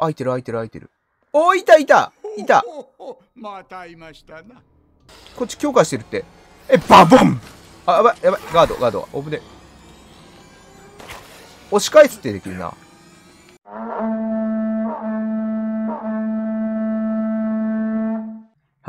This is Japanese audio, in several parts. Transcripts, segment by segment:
開いてる開いてる開いてる。おー、いたいたいた またいましたな。こっち強化してるって。え、バボンあ、やばい、やばい。ガード、ガード。危で。押し返すってできるな。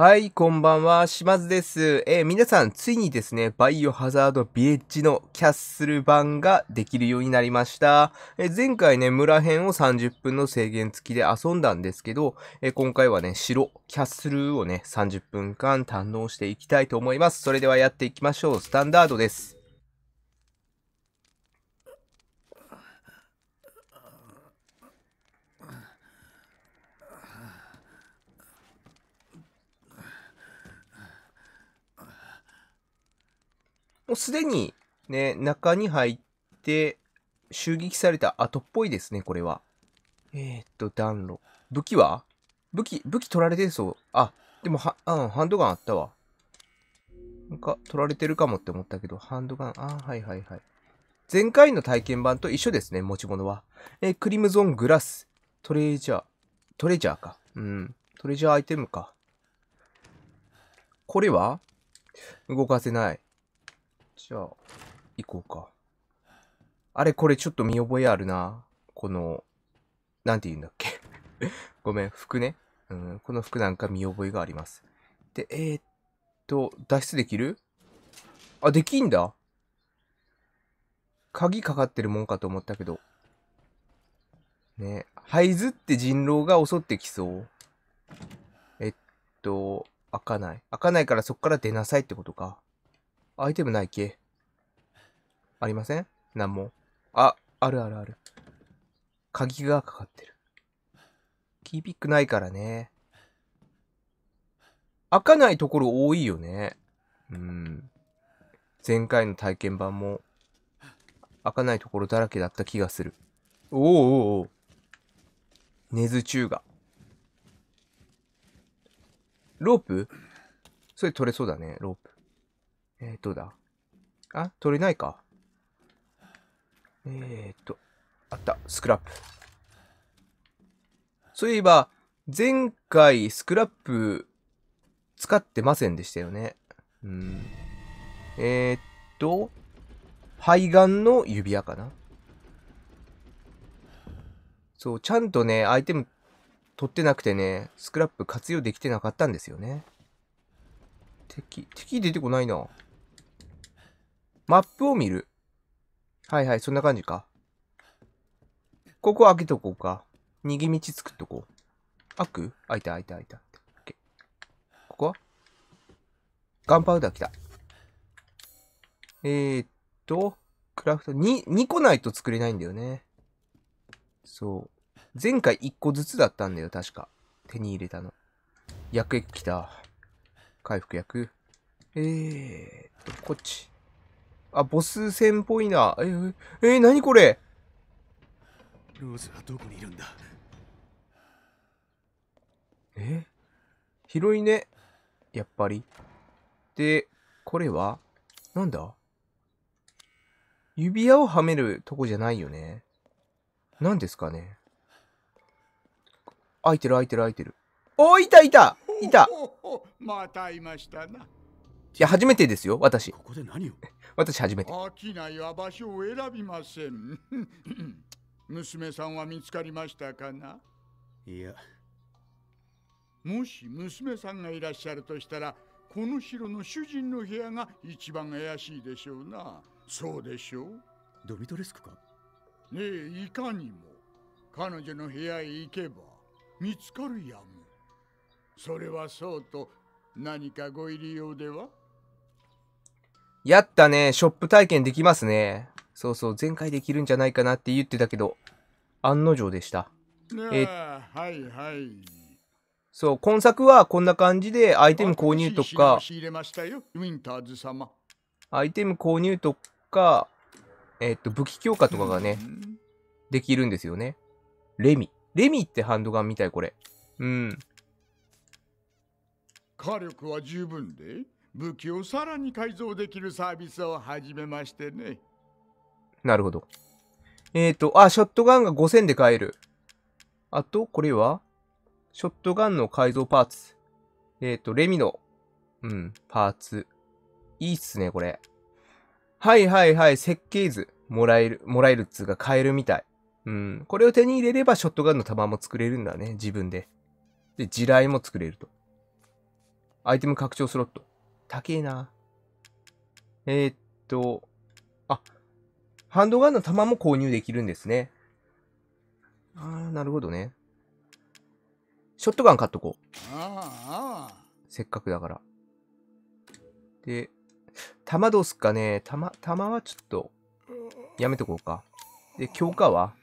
はい、こんばんは、島津です。えー、皆さん、ついにですね、バイオハザードビレッジのキャッスル版ができるようになりました。えー、前回ね、村編を30分の制限付きで遊んだんですけど、えー、今回はね、城、キャッスルをね、30分間堪能していきたいと思います。それではやっていきましょう。スタンダードです。もうすでにね、中に入って襲撃された後っぽいですね、これは。えー、っと、暖炉。武器は武器、武器取られてそう。あ、でもは、うん、ハンドガンあったわ。なんか、取られてるかもって思ったけど、ハンドガン、あ、はいはいはい。前回の体験版と一緒ですね、持ち物は。えー、クリムゾングラス。トレジャー。トレジャーか。うん。トレジャーアイテムか。これは動かせない。じゃあ、行こうか。あれ、これちょっと見覚えあるな。この、なんて言うんだっけ。ごめん、服ね。うん、この服なんか見覚えがあります。で、えー、っと、脱出できるあ、できんだ。鍵かかってるもんかと思ったけど。ね、ハイズって人狼が襲ってきそう。えっと、開かない。開かないからそっから出なさいってことか。アイテムないっけありませんなんも。あ、あるあるある。鍵がかかってる。キーピックないからね。開かないところ多いよね。うん。前回の体験版も、開かないところだらけだった気がする。おおおお。チューが。ロープそれ取れそうだね、ロープ。えー、どうだあ、取れないか。えー、っと、あった、スクラップ。そういえば、前回スクラップ使ってませんでしたよね。うん。えー、っと、肺がんの指輪かな。そう、ちゃんとね、アイテム取ってなくてね、スクラップ活用できてなかったんですよね。敵、敵出てこないな。マップを見る。はいはい、そんな感じか。ここ開けとこうか。逃げ道作っとこう。開く開いた開いた開いた。ここはガンパウダー来た。えー、っと、クラフト、2、2個ないと作れないんだよね。そう。前回1個ずつだったんだよ、確か。手に入れたの。薬液来た。回復薬。えー、っと、こっち。あ、ボス戦っぽいな。え、え、え何これローズはどこにいるんだえ広いね。やっぱり。で、これはなんだ指輪をはめるとこじゃないよね。何ですかね開いてる開いてる開いてる。おいたいたいた またいましたな。いや、初めてですよ、私。ここで何を 私、初めて。商いは場所を選びません。娘さんは見つかりましたかないや。もし娘さんがいらっしゃるとしたら、この城の主人の部屋が一番怪しいでしょうな。そうでしょうドミトレスクかねえ、いかにも。彼女の部屋へ行けば、見つかるやも。それはそうと、何かご入り用ではやったね。ショップ体験できますね。そうそう、前回できるんじゃないかなって言ってたけど、案の定でした。えはいはい。そう、今作はこんな感じで、アイテム購入とか、アイテム購入とか、えっと、武器強化とかがね、できるんですよね。レミ。レミってハンドガンみたい、これ。うん。火力は十分で武器をさらに改造できるサービスを始めましてね。なるほど。えっ、ー、と、あ、ショットガンが5000で買える。あと、これはショットガンの改造パーツ。えっ、ー、と、レミの、うん、パーツ。いいっすね、これ。はいはいはい、設計図。もらえる、もらえるっつうか買えるみたい。うん。これを手に入れればショットガンの弾も作れるんだね、自分で。で、地雷も作れると。アイテム拡張スロット。高えな。えー、っと、あ、ハンドガンの弾も購入できるんですね。あー、なるほどね。ショットガン買っとこう。せっかくだから。で、弾どうすっかね。弾、弾はちょっと、やめとこうか。で、強化は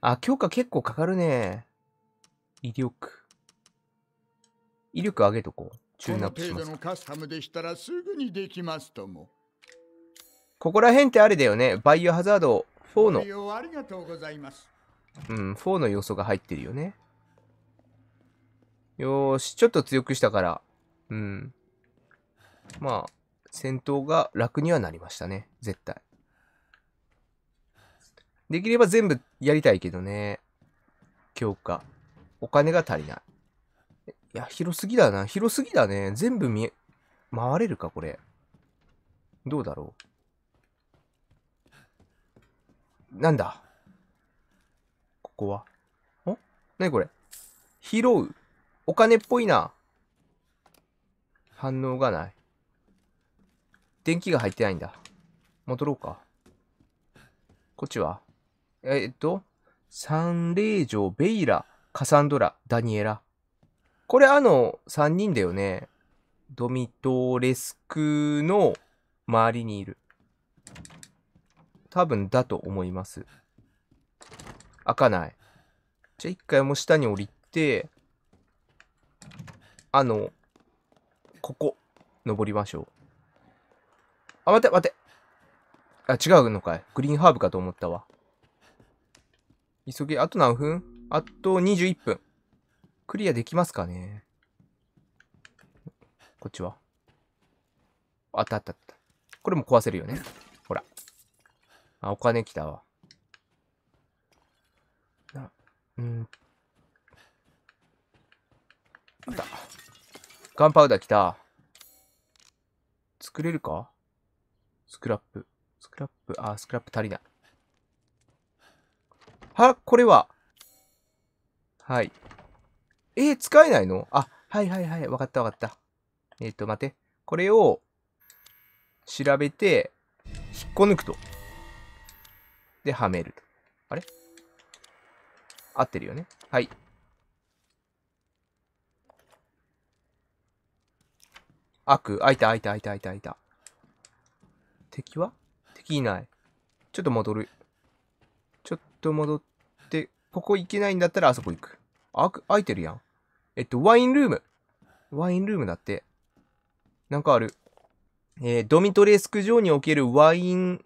あ、強化結構かかるね。威力。威力上げとこう。この程度のカスタムでしたらすぐにできますとも。ここら辺ってあれだよね。バイオハザード4の。ありがとうございます。うん、4の要素が入ってるよね。よーし、ちょっと強くしたから。うん。まあ、戦闘が楽にはなりましたね。絶対。できれば全部やりたいけどね。強化。お金が足りない。いや、広すぎだな。広すぎだね。全部見え、回れるか、これ。どうだろう。なんだここは。おなにこれ拾う。お金っぽいな。反応がない。電気が入ってないんだ。戻ろうか。こっちはえー、っと、サンレイジョ、ベイラ、カサンドラ、ダニエラ。これあの、3人だよね。ドミトレスクの周りにいる。多分だと思います。開かない。じゃ一回も下に降りて、あの、ここ、登りましょう。あ、待って、待って。あ、違うのかい。グリーンハーブかと思ったわ。急げ、あと何分あと21分。クリアできますかねこっちは。あったあったあった。これも壊せるよね。ほら。あ、お金来たわ。な、うん。あった。ガンパウダー来た。作れるかスクラップ。スクラップ、あ、スクラップ足りない。は、これは。はい。えー、使えないのあ、はいはいはい。わかったわかった。えっ、ー、と、待って。これを、調べて、引っこ抜くと。で、はめると。あれ合ってるよね。はい。開く。開いた開いた開いた開いた開いた。敵は敵いない。ちょっと戻る。ちょっと戻って、ここ行けないんだったらあそこ行く。開く、開いてるやん。えっと、ワインルーム。ワインルームだって。なんかある。えー、ドミトレスク城におけるワイン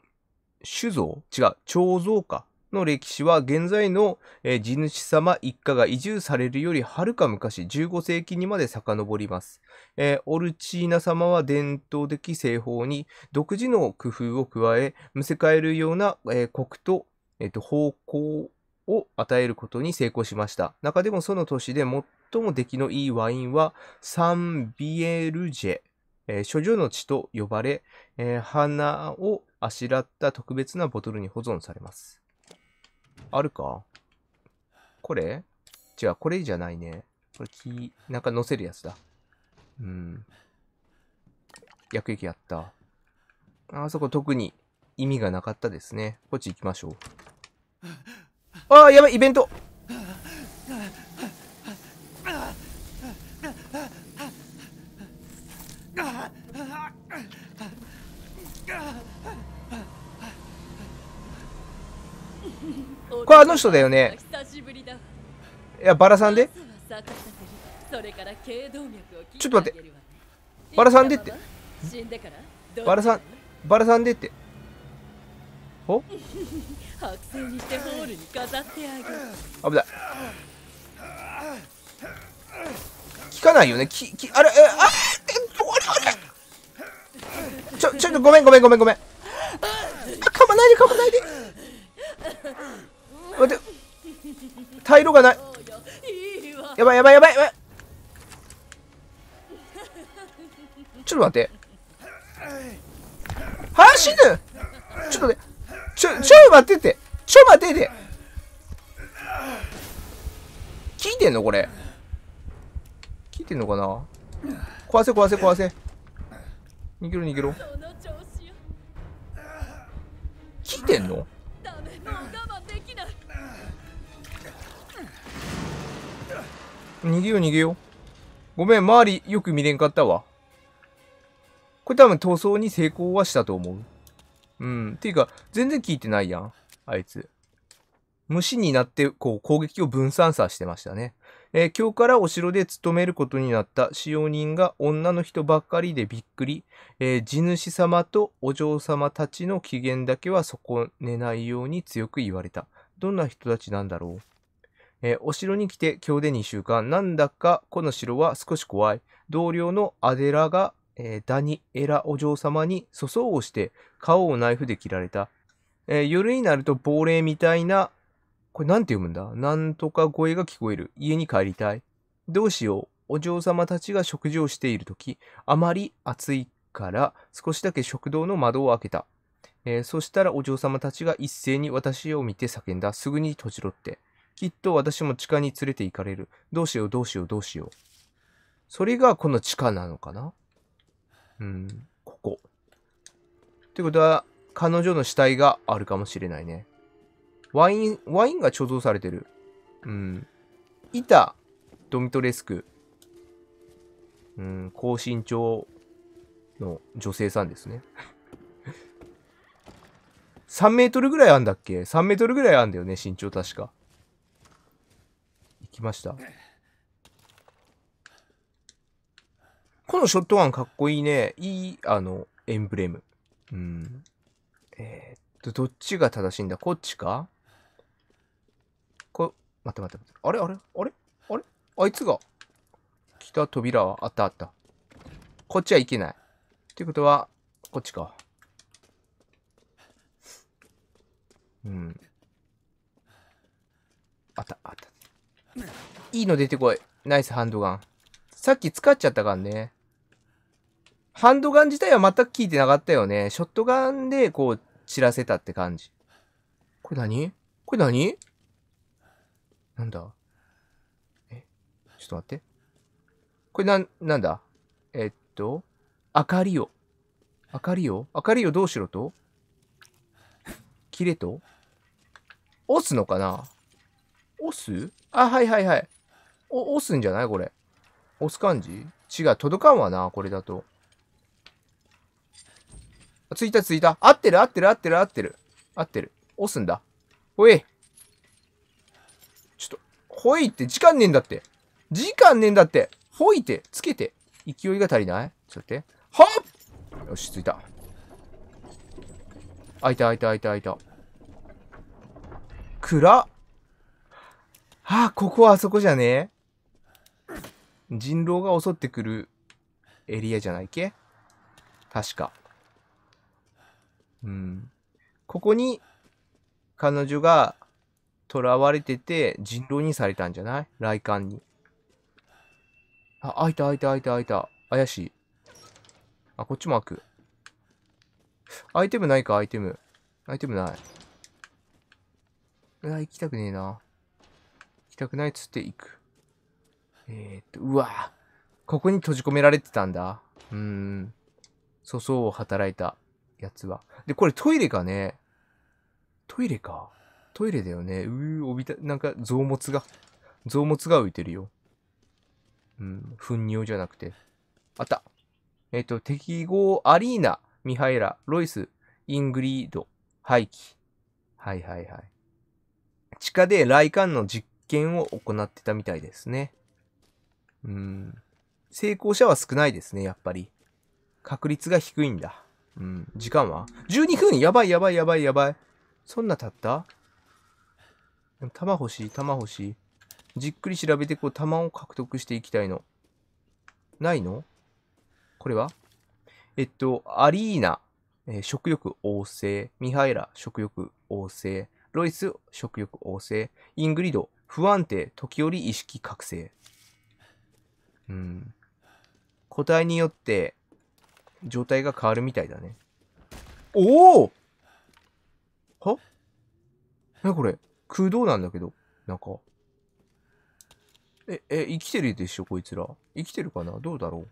酒造違う、醸造家の歴史は現在の、えー、地主様一家が移住されるよりはるか昔15世紀にまで遡ります、えー、オルチーナ様は伝統的製法に独自の工夫を加え、むせ返るような、えー、国と、えーと、と方向を与えることに成功しました。中でもその年で最も出来のいいワインはサン・ビエルジェ、えー、処女の地と呼ばれ、えー、花をあしらった特別なボトルに保存されます。あるかこれ違う、これじゃないね。これ、木、なんか乗せるやつだ。うん。薬液やった。あそこ特に意味がなかったですね。こっち行きましょう。ああ、やばい、イベントこれあの人だよねいやバラさんでちょっと待ってバラさんでってバラさんバラさんでってお白製にしてホールに飾ってあげる危ない聞かないよねききあれえあっちょちょっとごめんごめんごめんごめん噛まないで噛まないで待って退路がないやばいやばいやばいやばいちょっと待って走ぬちょっと待ってちょちょ待っててちょ待ってて聞いてんのこれ聞いてんのかな壊せ壊せ壊せ逃げろ逃げろ聞いてんの逃げよう逃げよう。ごめん、周りよく見れんかったわ。これ多分塗装に成功はしたと思う。うん。ていうか、全然効いてないやん。あいつ。虫になって、こう、攻撃を分散さしてましたね。えー、今日からお城で勤めることになった使用人が女の人ばっかりでびっくり。えー、地主様とお嬢様たちの機嫌だけは損ねないように強く言われた。どんな人たちなんだろうえー、お城に来て今日で2週間。なんだかこの城は少し怖い。同僚のアデラが、えー、ダニエラお嬢様に粗相をして顔をナイフで切られた。えー、夜になると亡霊みたいな、これなんて読むんだなんとか声が聞こえる。家に帰りたい。どうしよう。お嬢様たちが食事をしているとき、あまり暑いから少しだけ食堂の窓を開けた。えそしたらお嬢様たちが一斉に私を見て叫んだ。すぐに閉じろって。きっと私も地下に連れて行かれる。どうしようどうしようどうしよう。それがこの地下なのかなうん、ここ。ってことは、彼女の死体があるかもしれないね。ワイン、ワインが貯蔵されてる。うん。いた、ドミトレスク。うん、高身長の女性さんですね。3 メートルぐらいあんだっけ ?3 メートルぐらいあんだよね、身長確か。きました。このショットガンかっこいいね。いい、あの、エンブレム。うん。えー、っと、どっちが正しいんだこっちかこ、待って待って待って。あれあれあれあれあいつが来た扉はあったあった。こっちはいけない。っていうことは、こっちか。うん。あった、あった。いいの出てこい。ナイスハンドガン。さっき使っちゃったからね。ハンドガン自体は全く効いてなかったよね。ショットガンでこう散らせたって感じ。これ何これ何なんだえちょっと待って。これななんだえっと、明かりを。明かりを明かりをどうしろと切れと押すのかな押すあ、はいはいはい。お、押すんじゃないこれ。押す感じ違う、届かんわな、これだと。ついたついた。合ってる合ってる合ってる合ってる。合ってる。押すんだ。ほい。ちょっと、ほいって時間ねえんだって。時間ねえんだって。ほいって、つけて。勢いが足りないちょっと待って。はっよし、ついた。開いた開いた開いた開いた。暗っ。ああ、ここはあそこじゃね人狼が襲ってくるエリアじゃないっけ確か。うん。ここに彼女が囚われてて人狼にされたんじゃない来館に。あ、開いた開いた開いた開いた。怪しい。あ、こっちも開く。アイテムないか、アイテム。アイテムない。うわ、行きたくねえな。たくないっつって行く。えー、っと、うわここに閉じ込められてたんだ。うーん。粗相を働いたやつは。で、これトイレかね。トイレか。トイレだよね。うー、おびた、なんか、臓物が、臓物が浮いてるよ。うん、糞尿じゃなくて。あった。えっ、ー、と、適合アリーナ、ミハイラ、ロイス、イングリード、廃棄。はいはいはい。地下でライの実験を行ってたみたいですね。うん。成功者は少ないですね、やっぱり。確率が低いんだ。うん。時間は ?12 分やばいやばいやばいやばい。そんな経った弾欲しい、弾欲しい。じっくり調べて、こう、弾を獲得していきたいの。ないのこれはえっと、アリーナ、えー、食欲旺盛。ミハイラ、食欲旺盛。ロイス、食欲旺盛。イングリド、不安定、時折意識覚醒。うん。個体によって、状態が変わるみたいだね。おおはなこれ空洞なんだけど、なんか。え、え、生きてるでしょ、こいつら。生きてるかなどうだろう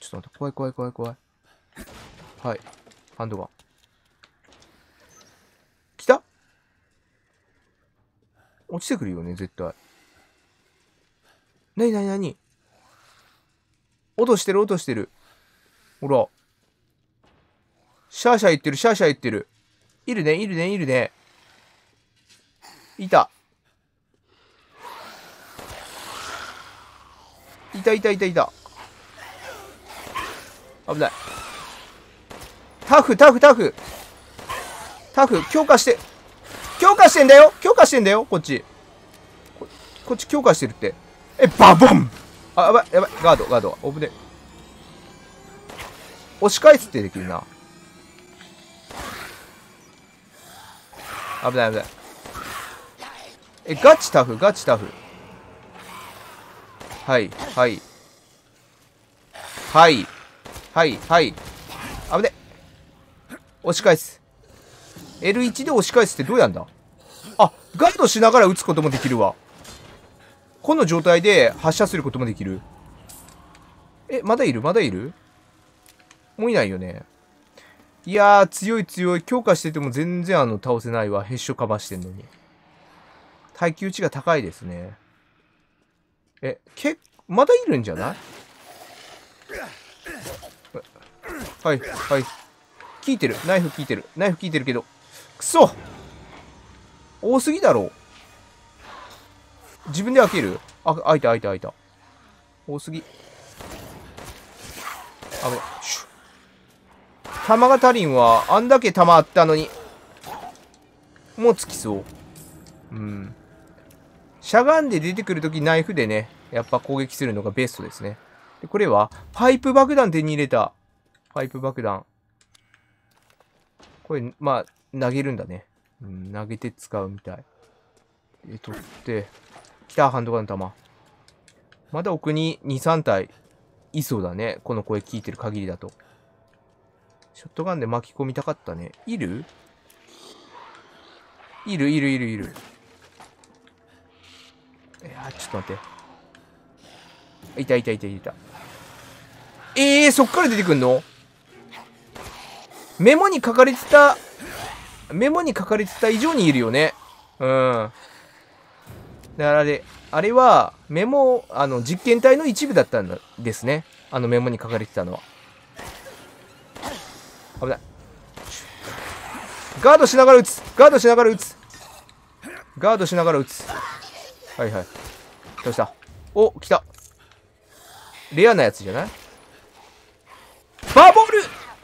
ちょっと待って、怖い怖い怖い怖い。はい。ハンドガン。落ちてくるよね、絶対。なになになに落としてる落としてる。ほら。シャーシャー言ってる、シャーシャー言ってる。いるね、いるね、いるね。いた。いたいたいたいた。危ない。タフ、タフ、タフ。タフ、強化して。強化してんだよ強化してんだよこっちこ。こっち強化してるって。え、バボンあ、やばい、やばい。ガード、ガード。オブで。押し返すってできるな。危ない危ない。え、ガチタフ、ガチタフ。はい、はい。はい。はい、はい。危ね。押し返す。L1 で押し返すってどうやんだあ、ガードしながら撃つこともできるわ。この状態で発射することもできる。え、まだいるまだいるもういないよね。いやー、強い強い。強化してても全然あの、倒せないわ。ヘッショかましてんのに。耐久値が高いですね。え、け、まだいるんじゃないはい、はい。効いてる。ナイフ効いてる。ナイフ効いてるけど、くそ多すぎだろ自分で開けるあ、開いた開いた開いた。多すぎ。あい玉が足りんは、あんだけ弾あったのに。もうつきそう。うん。しゃがんで出てくるときナイフでね、やっぱ攻撃するのがベストですね。でこれは、パイプ爆弾手に入れた。パイプ爆弾。これ、まあ、投げるんだね。うん、投げて使うみたい。え、取って、来た、ハンドガンの弾。まだ奥に2、3体いそうだね。この声聞いてる限りだと。ショットガンで巻き込みたかったね。いるいるいるいるいる。いやちょっと待って。いたいたいたいた。えー、そっから出てくんのメモに書かれてたメモに書かれてた以上にいるよね。うん。だからあれ、あれはメモ、あの、実験体の一部だったんですね。あのメモに書かれてたのは。危ない。ガードしながら撃つガードしながら撃つガードしながら撃つ。はいはい。どうしたお、来た。レアなやつじゃないバボ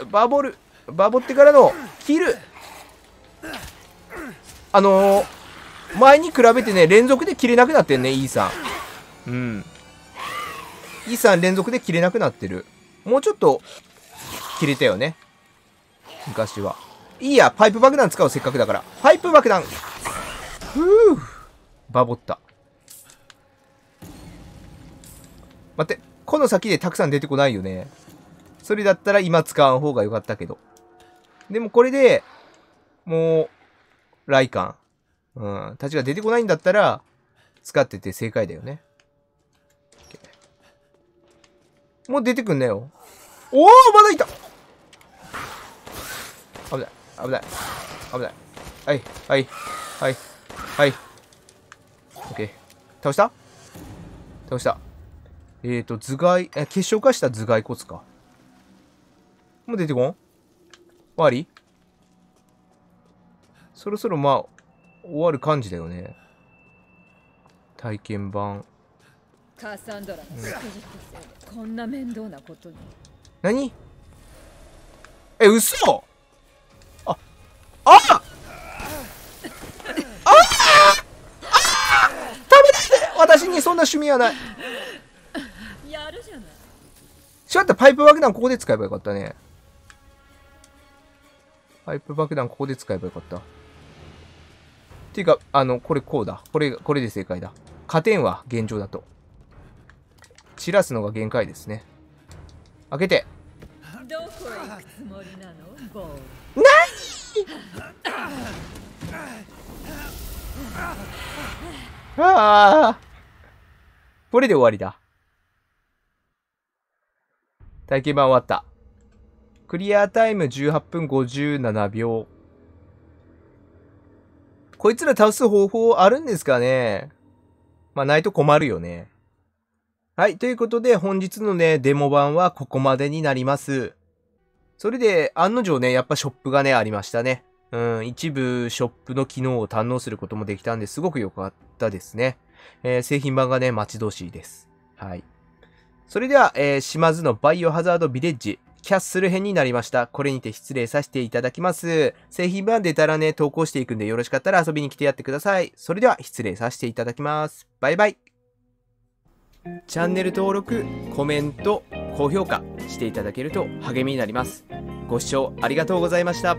ルバボルバボってからの、キルあのー、前に比べてね、連続で切れなくなってんね、E さん。うん。E さん連続で切れなくなってる。もうちょっと、切れたよね。昔は。いいや、パイプ爆弾使う、せっかくだから。パイプ爆弾ふぅバボった。待って、この先でたくさん出てこないよね。それだったら今使わん方が良かったけど。でもこれで、もう、ライカン、うん、たちが出てこないんだったら、使ってて正解だよね。もう出てくんなよ。おおまだいた危ない、危ない、危ない。はい、はい、はい、はい。オッケー。倒した倒した。えっ、ー、と、頭蓋、え、結晶化した頭蓋骨か。もう出てこん終わりそろそろまあ、終わる感じだよね。体験版。カサンドラこんな面倒なことに。何え、嘘あ、あ私にそんな趣味はない。やるじゃない。しまった、パイプ爆弾ここで使えばよかったね。パイプ爆弾ここで使えばよかった。っていうか、あの、これこうだ。これ、これで正解だ。勝てんわ、現状だと。散らすのが限界ですね。開けて。どこ行くつもりなのボーああこれで終わりだ。体験版終わった。クリアタイム18分57秒。こいつら倒す方法あるんですかねまあ、ないと困るよね。はい。ということで、本日のね、デモ版はここまでになります。それで、案の定ね、やっぱショップがね、ありましたね。うん、一部ショップの機能を堪能することもできたんですごく良かったですね。えー、製品版がね、待ち遠しいです。はい。それでは、えー、島津のバイオハザードビレッジ、キャッスル編になりました。これにて失礼させていただきます。製品版でたらね、投稿していくんでよろしかったら遊びに来てやってください。それでは失礼させていただきます。バイバイ。チャンネル登録、コメント、高評価していただけると励みになります。ご視聴ありがとうございました。